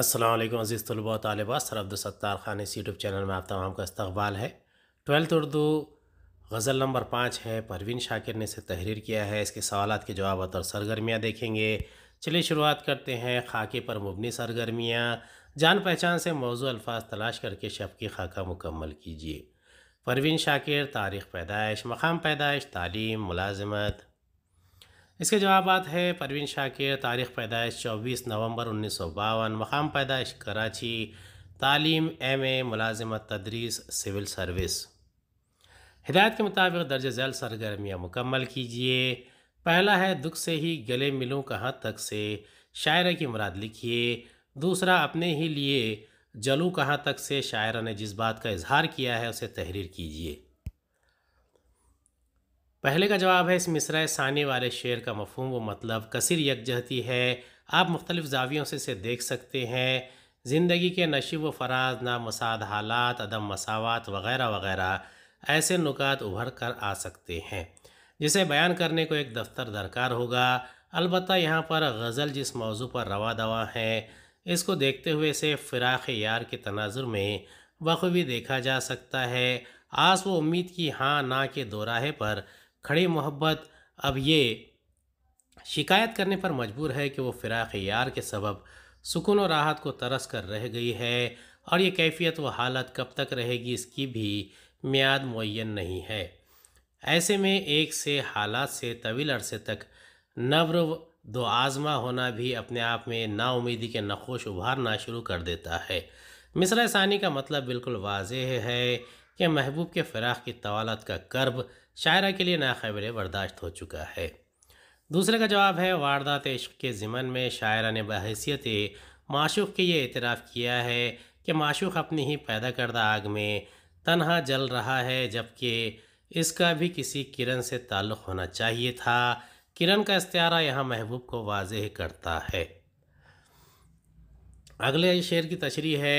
असलम अज़ीज़ तलबा तलबा सर ख़ान इस यूट्यूब चैनल में आप तमाम का इस्तबाल है ट्वेल्थ उर्दू गज़ल नंबर पाँच है परवीन शाकिर ने इसे तहरीर किया है इसके सवाल के जवाब और सरगर्मियाँ देखेंगे चलिए शुरुआत करते हैं खाके पर मुबनी सरगर्मियाँ जान पहचान से मौजू अल्फाज तलाश करके शब की खाका मुकम्मल कीजिए परवीन शाकिर तारीख़ पैदाइश मकाम पैदाइश तालीम मुलाजमत इसके जवाब है परवीन शाकिर तारीख़ पैदाइश चौबीस नवंबर उन्नीस सौ बावन मकाम पैदाइश कराची तालीम एम ए मुलाजमत तदरीस सिविल सर्विस हिदायत के मुताबिक दर्ज झैल सरगर्मियाँ मुकम्मल कीजिए पहला है दुख से ही गले मिलूँ कहाँ तक से शायर की मुराद लिखिए दूसरा अपने ही लिए जलूँ कहाँ तक से शायरा ने जिस बात का इजहार किया है उसे तहरीर कीजिए पहले का जवाब है इस मिसरा सानी वाले शेर का मफहम व मतलब कसर यकजहती है आप मुख्तलिफ जावियों से इसे देख सकते हैं ज़िंदगी के नशीब व फराज नामसाद हालात अदम मसावत वगैरह वगैरह ऐसे नुकात उभर कर आ सकते हैं जिसे बयान करने को एक दफ्तर दरकार होगा अलबत् यहाँ पर गज़ल जिस मौजू पर रवा दवा है इसको देखते हुए इसे फ़िराक यार के तनाजुर में बखूबी देखा जा सकता है आस व उम्मीद की हाँ ना के दोराहे पर खड़ी मोहब्बत अब ये शिकायत करने पर मजबूर है कि वो फिराक यार के सबब सुकून और राहत को तरस कर रह गई है और ये कैफियत व हालत कब तक रहेगी इसकी भी मियाद मुन नहीं है ऐसे में एक से हालात से तवील अरसे तक नब्र दो आज़मा होना भी अपने आप में नाउमीदी के नखोश उभारना शुरू कर देता है मिसरा सानी का मतलब बिल्कुल वाज है कि महबूब के फ़िराक की तवालत का कर्ब शायरा के लिए नाखबर बर्दाश्त हो चुका है दूसरे का जवाब है वारदात इश्क के ज़िमन में शायरा ने बहसीत माशूक के ये इतराफ़ किया है कि माशूक अपनी ही पैदा करदा आग में तनहा जल रहा है जबकि इसका भी किसी किरण से ताल्लुक़ होना चाहिए था किरण का इस्तारा यहाँ महबूब को वाज करता है अगले शेर की तशरी है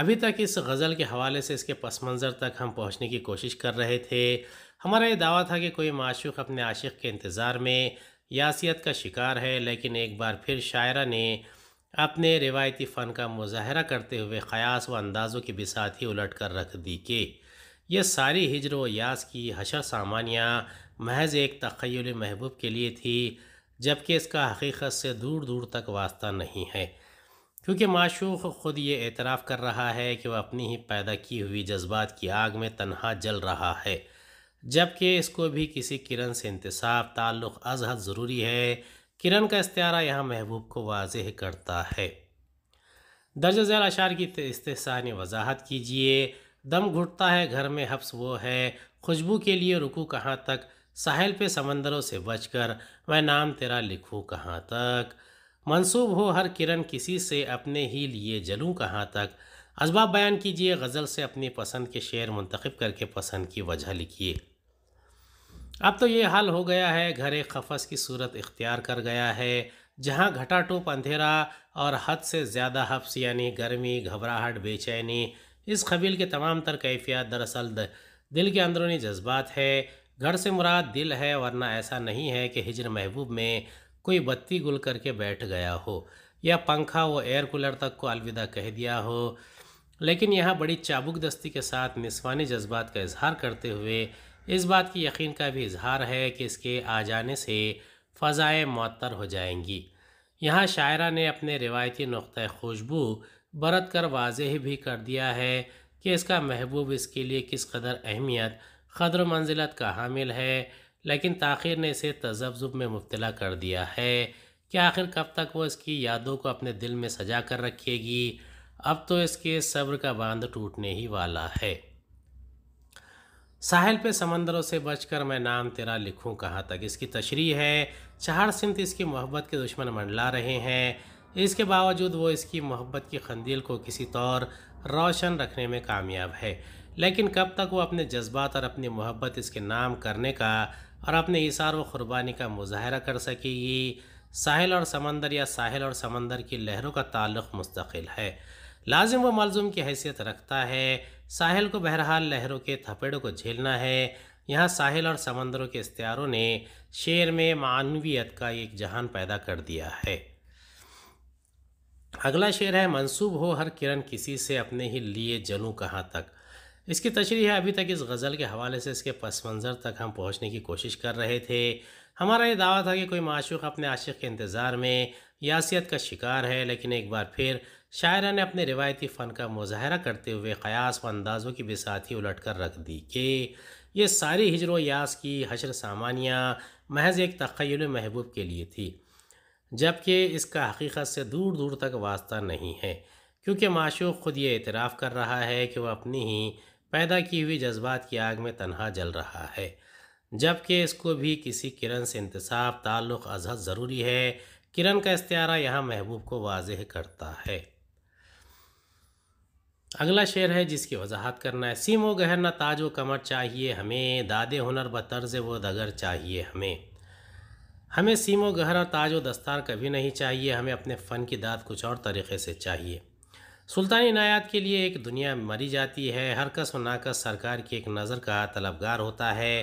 अभी तक इस गज़ल के हवाले से इसके पस मंज़र तक हम पहुँचने की कोशिश कर रहे थे हमारा ये दावा था कि कोई माशूक अपने आशिक के इंतज़ार में यासियत का शिकार है लेकिन एक बार फिर शायरा ने अपने रिवायती फ़न का मुजाहरा करते हुए ख़यास व अंदाज़ों की बिसात ही उलट कर रख दी कि यह सारी हिजर व यास की हशर सामानियाँ महज एक तखयल महबूब के लिए थी जबकि इसका हकीकत से दूर दूर तक वास्ता नहीं है क्योंकि माशूक ख़ुद ये एतराफ़ कर रहा है कि वह अपनी ही पैदा की हुई जज्बात की आग में तनहा जल रहा है जबकि इसको भी किसी किरण से इंतसाब ताल्लुक़ अजहद ज़रूरी है किरण का इस्तारा यहाँ महबूब को वाज करता है दर्ज झैल अशार की इस्तेसानी वजाहत कीजिए दम घुटता है घर में हफ्स वो है खुशबू के लिए रुकू कहाँ तक साहिल पे समंदरों से बचकर मैं नाम तेरा लिखूँ कहाँ तक मंसूब हो हर किरण किसी से अपने ही लिए जलूँ कहाँ तक अजबा बयान कीजिए गज़ल से अपनी पसंद के शेर मंतखब करके पसंद की वजह लिखिए अब तो ये हाल हो गया है घर एक खफस की सूरत इख्तियार कर गया है जहाँ घटा टोप अंधेरा और हद से ज़्यादा हफ्स यानी गर्मी घबराहट बेचैनी इस कबील के तमाम तर कैफियत दरअसल दिल के अंदरूनी जज्बात है घर से मुराद दिल है वरना ऐसा नहीं है कि हिजर महबूब में कोई बत्ती गुल करके बैठ गया हो या पंखा व एयर कूलर तक को अलविदा कह दिया हो लेकिन यहाँ बड़ी चाबुक दस्ती के साथ निस्वानी जज्बात का इजहार करते हुए इस बात की यकीन का भी इजहार है कि इसके आ जाने से फ़ाएँ मअतर हो जाएंगी यहाँ शायरा ने अपने रिवायती नुक़ खुशबू बरत कर वाजह भी कर दिया है कि इसका महबूब इसके लिए किस कदर अहमियत कदर मंजिलत का हामिल है लेकिन तख़िर ने इसे तजब्ज़ुब में मुबला कर दिया है कि आखिर कब तक वो इसकी यादों को अपने दिल में सजा कर रखेगी अब तो इसके सब्र का बांध टूटने ही वाला है साहिल पे समंदरों से बचकर मैं नाम तेरा लिखूं कहाँ तक इसकी तशरी है चार सिमत इसकी मोहब्बत के दुश्मन मंडला रहे हैं इसके बावजूद वो इसकी मोहब्बत की खंदील को किसी तौर रोशन रखने में कामयाब है लेकिन कब तक वो अपने जज्बात और अपनी मोहब्बत इसके नाम करने का और अपने इशार व क़ुरबानी का मुजाहरा कर सकेगी साहिल और समंदर या साहिल और समंदर की लहरों का ताल्लुक़ मुस्तकिल है लाजिम व मलजुम की हैसियत रखता है साहिल को बहरहाल लहरों के थपेड़ों को झेलना है यहाँ साहिल और समंदरों के इश्तारों ने शेर में मानवीयत का एक जहान पैदा कर दिया है अगला शेर है मंसूब हो हर किरण किसी से अपने ही लिए जलूँ कहाँ तक इसकी तशरी है अभी तक इस गज़ल के हवाले से इसके पस मंज़र तक हम पहुँचने की कोशिश कर रहे थे हमारा ये दावा था कि कोई माशूक अपने आशिक के इंतज़ार में यासियत का शिकार है लेकिन एक बार फिर शायरा ने अपने रिवायती फ़न का मुजाहरा करते हुए क़यास व अंदाज़ों की बिसाथी ही उलट कर रख दी कि ये सारी हिजर यास की हशर सामानिया महज एक तखयल महबूब के लिए थी जबकि इसका हकीकत से दूर दूर तक वास्ता नहीं है क्योंकि माशूक ख़ुद ये एतराफ़ कर रहा है कि वह अपनी ही पैदा की हुई जज्बात की आग में तनहा जल रहा है जबकि इसको भी किसी किरण से इंतसाब ताल्लुक़ अजहद ज़रूरी है किरण का इस्तारा यहाँ महबूब को वाजह करता है अगला शेर है जिसकी वजाहत करना है सीमो गहर न ताज व कमर चाहिए हमें दादे हुनर ब तर्ज व दगर चाहिए हमें हमें सीमो गहरा और ताज व दस्तार कभी नहीं चाहिए हमें अपने फ़न की दाद कुछ और तरीके से चाहिए सुल्तानी नायात के लिए एक दुनिया मरी जाती है हर कस व नाकस सरकार की एक नज़र का तलबगार होता है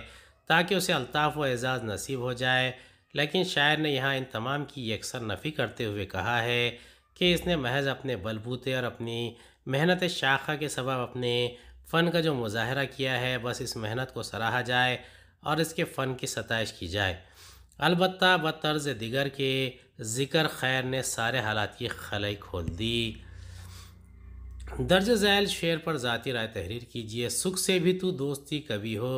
ताकि उसे अल्ताफ़ व एजाज़ नसीब हो जाए लेकिन शायर ने यहाँ इन तमाम की यकसर नफ़ी करते हुए कहा है कि इसने महज अपने बलबूते और अपनी मेहनत शाखा के सबब अपने फ़न का जो मुजाहरा किया है बस इस मेहनत को सराहा जाए और इसके फ़न की सतश की जाए अलबत् बतर्ज़ दिगर के ज़िक्र खैर ने सारे हालात की खलई खोल दी दर्ज झैल शेर पर ज़ाती राय तहरीर कीजिए सुख से भी तू दोस्ती कभी हो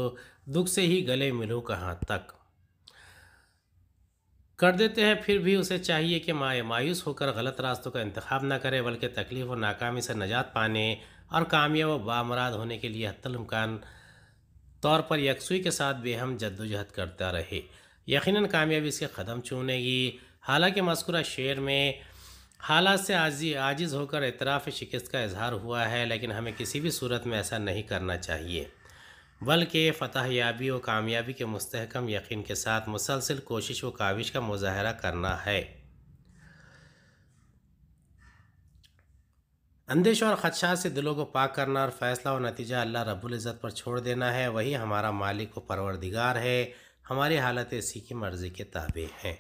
दुख से ही गले मिलूँ कहाँ तक कर देते हैं फिर भी उसे चाहिए कि माए मायूस होकर गलत रास्तों का इंतखब ना करें बल्कि तकलीफ़ और नाकामी से नजात पाने और कामयाब व बामराद होने के लिए हतलमकान तौर पर यकसुई के साथ बेहम जद्दोजहद करता रहे यकीनन कामयाबी इसके ख़दम चूनेगी हालांकि मस्कुरा शेर में हालात से आजी आजिज़ होकर इतराफ़ शिकस्त का इजहार हुआ है लेकिन हमें किसी भी सूरत में ऐसा नहीं करना चाहिए बल्कि फ़तह याबी व कामयाबी के मस्तकम यकीन के साथ मुसलसल कोशिश व काविश का मुजाहरा करना है अंदेश और ख़दशा से दिलों को पाक करना और फ़ैसला और नतीजा अल्लाह रबुल्ज़त पर छोड़ देना है वही हमारा मालिक व परवरदिगार है हमारी हालत इसी की मर्ज़ी के ताबे हैं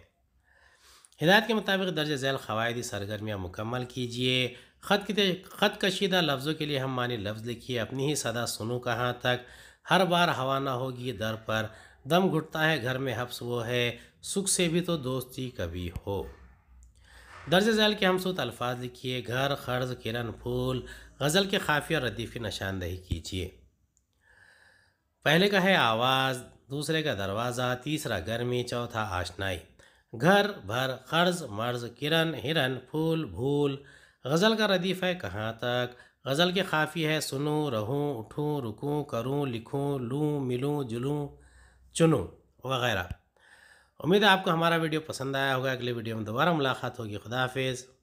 हिदायत के मुताबिक दर्ज झैल खवायदी सरगर्मियाँ मुकम्मल कीजिए ख़त ख़त कशीदा लफ्ज़ों के लिए हम मानी लफ्ज़ लिखिए अपनी ही सदा सुनूँ कहाँ तक हर बार हवा ना होगी दर पर दम घुटता है घर में हफ्स वो है सुख से भी तो दोस्ती कभी हो दर्ज झैल के सूत अल्फाज लिखिए घर खर्ज किरण फूल गज़ल के खाफिया और की निशानदही कीजिए पहले का है आवाज़ दूसरे का दरवाज़ा तीसरा गर्मी चौथा आशनाई घर भर खर्ज मर्ज किरण हिरन फूल भूल गज़ल का रदीफ़ है कहाँ तक गज़ल के काफ़ी है सुनो रहो उठो रुको करो लिखो लूँ मिलूँ जुलूँ चुनो वगैरह उम्मीद है आपको हमारा वीडियो पसंद आया होगा अगले वीडियो में दोबारा मुलाकात होगी खुदाफेज